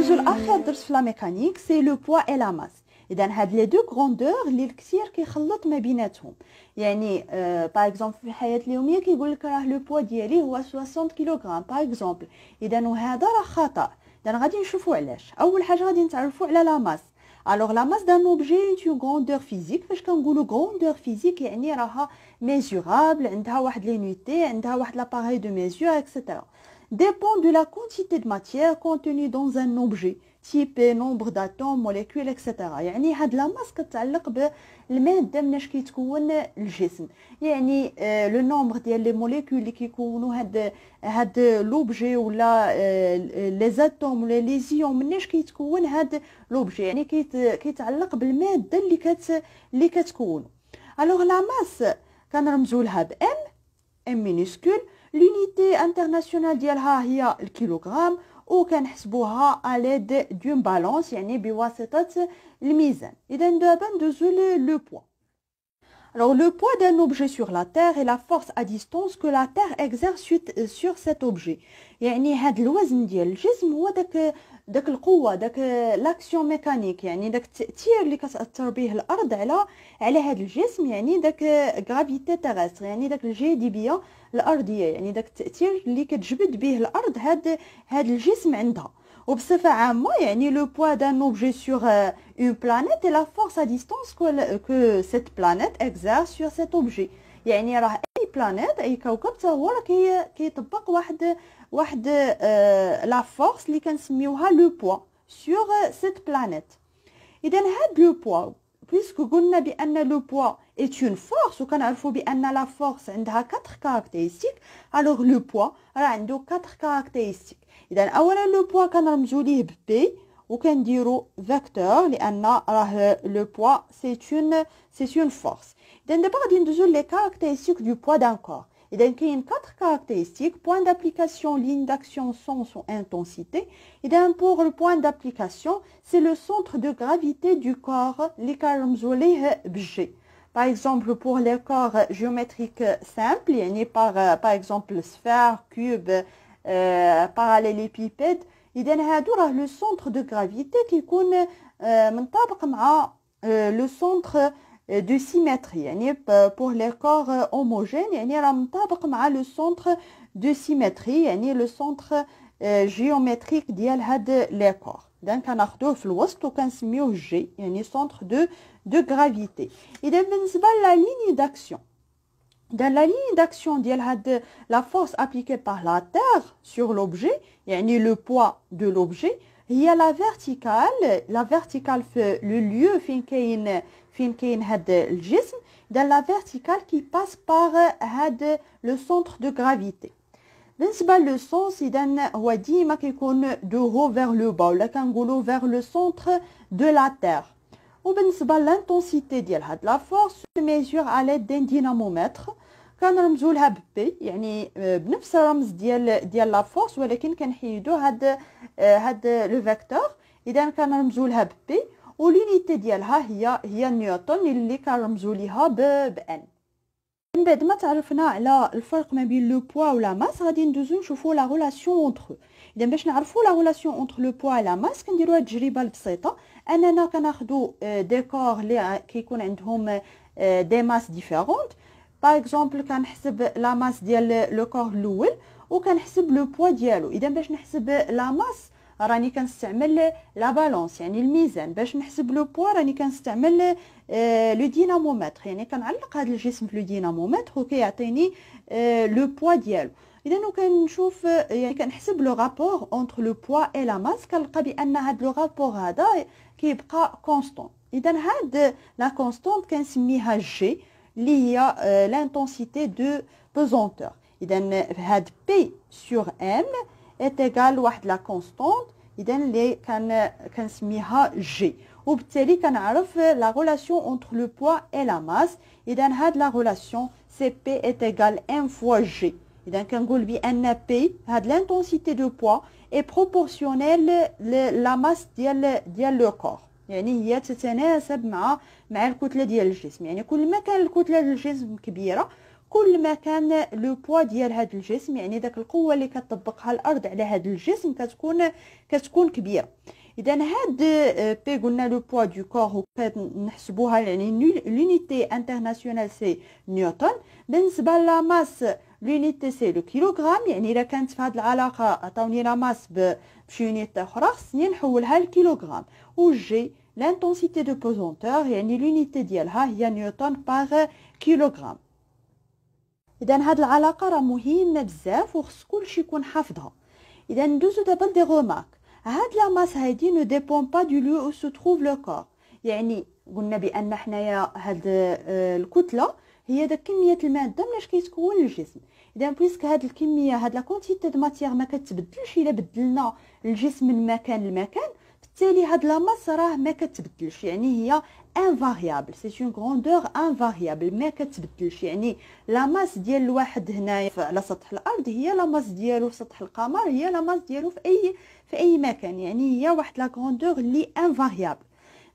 الجزء اخر درس في لا ميكانيك سي لو بوا اي لا ماس اذا هاد لي دو غروندور لي الكثير كيخلط ما بيناتهم يعني آه باغ اكزومبل في الحياه اليوميه كيقول لك راه لو بوا ديالي هو 60 كيلوغرام باغ اكزومبل اذا وهذا راه خطا اذا غادي نشوفوا علاش اول حاجه غادي نتعرفوا على لا ماس الوغ لا ماس دان اوبجي تي غروندور فيزيك فاش كنقولوا غروندور فيزيك يعني راها ميزورابل عندها واحد لي نوتي عندها واحد لاباري دو ميزور اكسيتيرا dépend de la quantité de matière contenue dans un objet, type, nombre d'atomes, molécules, etc. يعني هاد لا ماس كتعلق بالمادة مناش كيتكون الجسم يعني لو نومبر ديال لي موليكول اللي كيكونوا هاد هاد لوبجي ولا لي زاتوم ولا لي زيون مناش كيتكون هاد لوبجي يعني كيتعلق بالمادة اللي كت اللي كتكون الوغ لا ماس كنرمزوا لها M, M minuscule, l'unité internationale le ديالها هي الكيلوغرام وكنحسبوها à l'aide d'une balance يعني بواسطة الميزان إذا دابا ندوزو le poids. Alors le poids d'un objet sur la Terre est la force à distance que la Terre exerce sur cet objet. يعني هاد الوزن ديال الجسم هو داك داك القوه داك لاكسيون ميكانيك يعني داك التاثير اللي كتاثر به الارض على على هذا الجسم يعني داك غرافيتي تيرستر يعني داك الجاذبيه الارضيه يعني داك التاثير اللي كتجبد به الارض هاد هاد الجسم عندها وبصفه عامه يعني لو بوا دان اوبجي سور اون بلانيت اي لا فورس ا ديستانس كو سيت بلانيت اكزار سور سيت اوبجي يعني راه اي بلانيت اي كوكب حتى هو راه كيطبق واحد واحد لا آه، فورس اللي كنسميوها لو بوا سور سيت بلانيت اذا هاد لو بوا بيسكو قلنا بان لو بوا اي اون فورس وكنعرفوا بان لا فورس عندها 4 كاركتيرستيك الوغ لو بوا راه عنده 4 كاركتيرستيك اذا اولا لو بوا كنرمزو ليه ب بي ou qu'un vecteur, le poids, c'est une force. D'abord, nous les caractéristiques du poids d'un corps. Il y a quatre caractéristiques point d'application, ligne d'action, sens ou intensité. Pour le point d'application, c'est le centre de gravité du corps, les carmes Par exemple, pour les corps géométriques simples, par exemple, sphère, cube, euh, parallélépipède, il y a le centre de gravité qui est le centre de symétrie. Pour les corps homogènes, il y le centre de symétrie, le centre géométrique de corps. Donc, il y a le centre de gravité. Il y a la ligne d'action dans la ligne d'action de la force appliquée par la Terre sur l'objet, yani le poids de l'objet, il y a la verticale, la verticale fait le lieu fin est dans la verticale qui passe par le centre de gravité. Le sens est de haut de vers le bas le vers le centre de la Terre. وبالنسبه للانتونسيتي ديال هاد لا فورس ميزور على دين دينامومتر كنرمزو لها بي يعني آه، بنفس الرمز ديال ديال لا فورس ولكن كنحيدو هاد آه، هاد لو فيكتور اذا كنرمزو لها بي ولونيتي ديالها هي هي نيوتن اللي كنرمزو ليها ب ان من بعد ما تعرفنا على الفرق ما بين لو بوا ولا ماس غادي ندوزو نشوفو لا ريلاسيون اونتر اذا باش نعرفوا لا ريلاسيون اونتر لو بوا لا ماس كنديروها تجربه البسيطه اننا كناخذوا آه، ديكور اللي كيكون عندهم دي ماس ديفيرونت باغ اكزومبل كنحسب لا ماس ديال لو كور الاول وكنحسب لو بوا ديالو اذا باش نحسب لا ماس راني كنستعمل لا بالونس يعني الميزان باش نحسب لو بوا راني كنستعمل لو آه، دينامومتر يعني كنعلق هذا الجسم في لو دينامومتر وكيعطيني لو آه، بوا ديالو idem nous pouvons voir le rapport entre le poids et la masse car le rapport est constant idem la constante est égale à g l'intensité de pesanteur idem cette p sur m est égale à la constante idem cette constante est égale à g pour la relation entre le poids et la masse idem la relation cp est égale m fois g إذا كنقول بأن بي هاد لانتونسيتي دو بوا اي بروبورسيونيل لا ماس ديال ديال لو كور يعني هي تتناسب مع مع الكتله ديال الجسم يعني كل ما كان الكتله ديال الجسم كبيره كل ما كان لو بوا ديال هذا الجسم يعني داك القوه اللي كتطبقها الارض على هذا الجسم كتكون كتكون كبيره اذا هاد بي آه، قلنا لو بوا دو كور نحسبوها يعني لونيتي انترناسيونال سي نيوتن بالنسبه لا ماس لونيتي سي لو كيلوغرام يعني الا كانت في هذه العلاقه عطاوني لاماس بشونيت اخرى خصني نحولها لكيلوغرام جي لانتونسيتي دو بوزونتور يعني لونيتي ديالها هي نيوتن باغ كيلوغرام اذا هاد العلاقه راه مهمه بزاف خص كلشي يكون حافظها اذا ندوزو دابا لدي غومارك هاد لاماس هادي نو ديبون با دو لو او سو تروف لو كور يعني قلنا بان حنايا هاد آه، الكتله هي داك كميه الماده مناش كيتكون الجسم اذا بويسك هاد الكميه هاد لا كونتيتي دو ماتيير ما كتبدلش الا بدلنا الجسم من مكان لمكان بالتالي هاد لا ماس راه ما كتبدلش يعني هي انفاريابل سي اون غروندور انفاريابل ما كتبدلش يعني لا ماس ديال الواحد هنايا على سطح الارض هي لا ماس ديالو في سطح القمر هي لا ماس ديالو في اي في اي مكان يعني هي واحد لا غروندور لي انفاريابل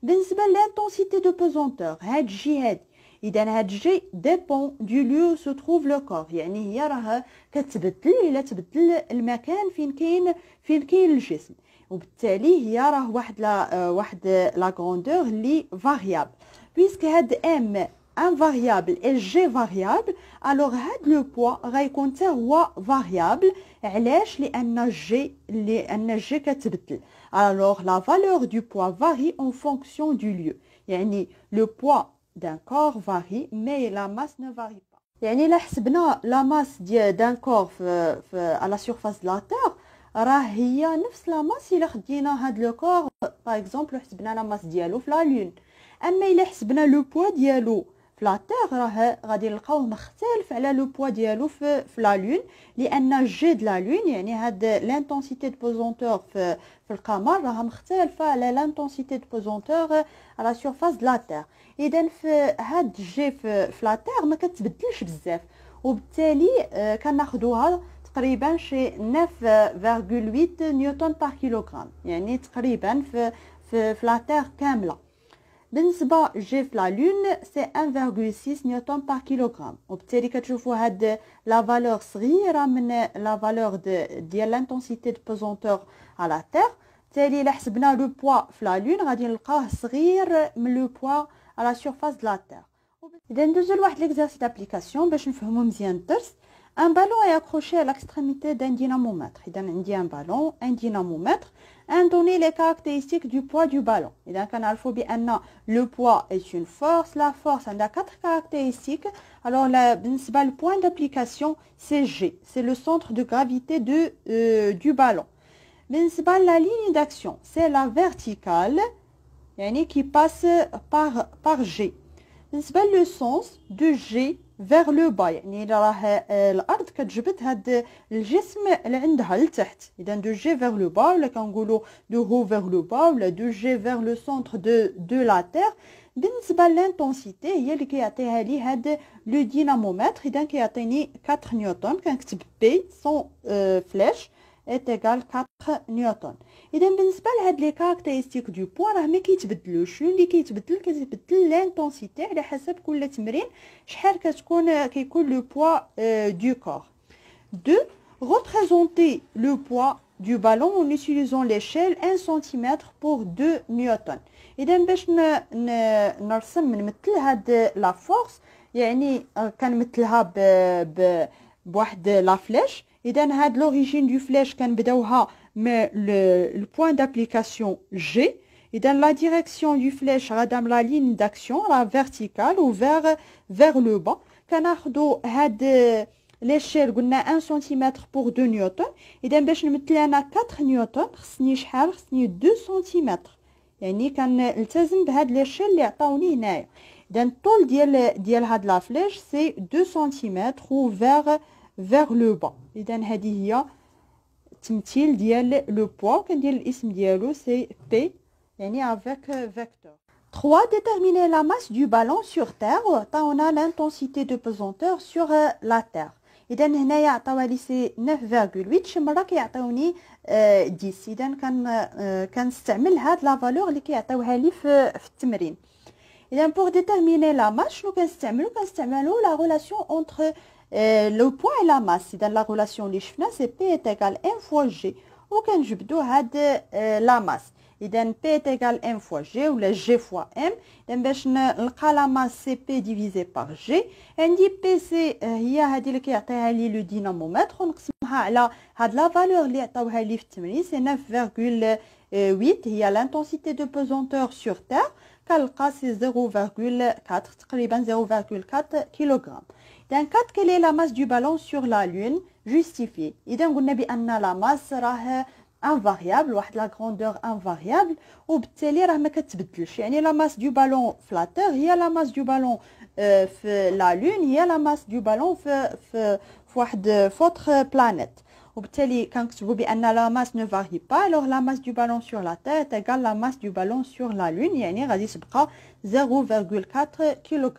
بالنسبه لانتونسيتي دو بوزونتور هاد الجهاد اذا هاد جي ديبون دو ليو سو تروف لو كور يعني هي راه كتبدل الا تبدل المكان فين كاين فين كاين الجسم وبالتالي هي راه واحد لا واحد لا غروندور اللي فاريابل بيسك هاد ام ان فاريابل ال جي فاريابل الوغ هاد لو بوا غيكون حتى هو فاريابل علاش لان جي لان جي كتبدل الوغ لا فالور دو بوا فاري اون فونكسيون دو ليو يعني لو بوا d'un corps varie mais la masse ne varie pas يعني لا حسبنا لا ماس ديال دان كور في, في على سيرفاس لا تير راه هي نفس لا ماس الا خدينا هاد لو كور باغ اكزومبل حسبنا لا ماس ديالو في لا لون اما الا حسبنا لو بوا ديالو في راه غادي نلقاوه مختلف على لو بوا ديالو في في لا لون لان جي د لا لون يعني هاد لانتونسيتي دو بوزونتور في في القمر راها مختلفه على لانتونسيتي دو بوزونتور على سيرفاس د لا تيغ اذا في هاد جي في, في لا تيغ ما كتبدلش بزاف وبالتالي آه، كناخذوها تقريبا شي 9.8 نيوتن بار كيلوغرام يعني تقريبا في في, في لا تيغ كامله Le G de la Lune, c'est 1,6 N par kilogramme. Donc, si vous avez valeur petite, c'est la valeur de l'intensité de pesanteur à la Terre. Donc, si le poids de la Lune, on va trouver un le poids à la surface de la Terre. Dans un autre l'exercice d'application, pour que vous compreniez un ballon est accroché à l'extrémité d'un dynamomètre. Donc, on a un ballon, un dynamomètre un donné les caractéristiques du poids du ballon. Et dans le le poids est une force, la force a quatre caractéristiques. Alors le point d'application c'est G, c'est le centre de gravité euh, du ballon. la ligne d'action, c'est la verticale qui passe par, par G. Le sens de G فيغ لو با يعني راه آه، الارض كتجبد هاد الجسم اللي عندها لتحت اذا دو جي فيغ لو با ولا كنقولوا دو هو فيغ لو با ولا دو جي فيغ لو سونتر دو دو لا تير بالنسبه للانتونسيتي هي اللي كيعطيها لي هاد لو دينامومتر اذا كيعطيني 4 نيوتن كنكتب بي سون فلاش est égal 4 نيوتن اذا بالنسبه لهاد لي كاركتيرستيك دو بوا راه ما كيتبدلوش اللي كيتبدل كيتبدل لانتونسيتي على حسب كل تمرين شحال كتكون كيكون لو بوا دو كور دو ريبريزونتي لو poids دو بالون اون utilisant ليشيل 1 سنتيمتر بور 2 نيوتن اذا باش نرسم نمثل هاد لا فورس يعني كنمثلها ب بواحد لا فليش Et donc, l'origine du flèche, on l'a dit, c'est le point d'application G. Et donc, la direction du flèche, est la ligne d'action, la verticale ou vers le bas. On a pris cette 1 cm pour 2 N. Et donc, pour qu'on 4 N, 2 cm. Et donc, on a utilisé de 2 cm. j'ai donnée ici. Et donc, la de 2 cm ou vers le bas vers le bas اذا هذه هي التمثيل ديال لو بوا كندير الاسم ديالو سي بي يعني افيك فيكتور 3 déterminer la masse du ballon sur terre on a l'intensité de pesanteur sur la terre اذا هنايا عطاوها لي سي 9.8 شي مره كيعطيوني 10 اذا كان كنستعمل هاد لا فالور اللي كيعطيوها لي في, في التمرين اذا pour déterminer la masse شنو كنستعملو كنستعملو la relation entre euh, le poids et la masse, dans la relation les c'est P est égal M fois G. Ou quand a la masse. P est égal M fois G ou G fois M C'est باش نلقى la masse c'est P divisé par G عندي P سي هي هذه اللي كيعطيها لي لو دينامومتر ونقسمها la valeur 8, il y a l'intensité de pesanteur sur Terre, qui c'est 0,4, 0,4 kg. Donc, 4, quelle est la masse du ballon sur la Lune Justifiée. Et donc, on a dit que la masse sera invariable, la grandeur invariable, ou la masse du ballon flatteur, il y la masse du ballon sur euh, la Lune, il y a la masse du ballon sur euh, votre euh, planète la masse ne varie pas, alors la masse du ballon sur la Terre est égale à la masse du ballon sur la Lune, 0,4 kg.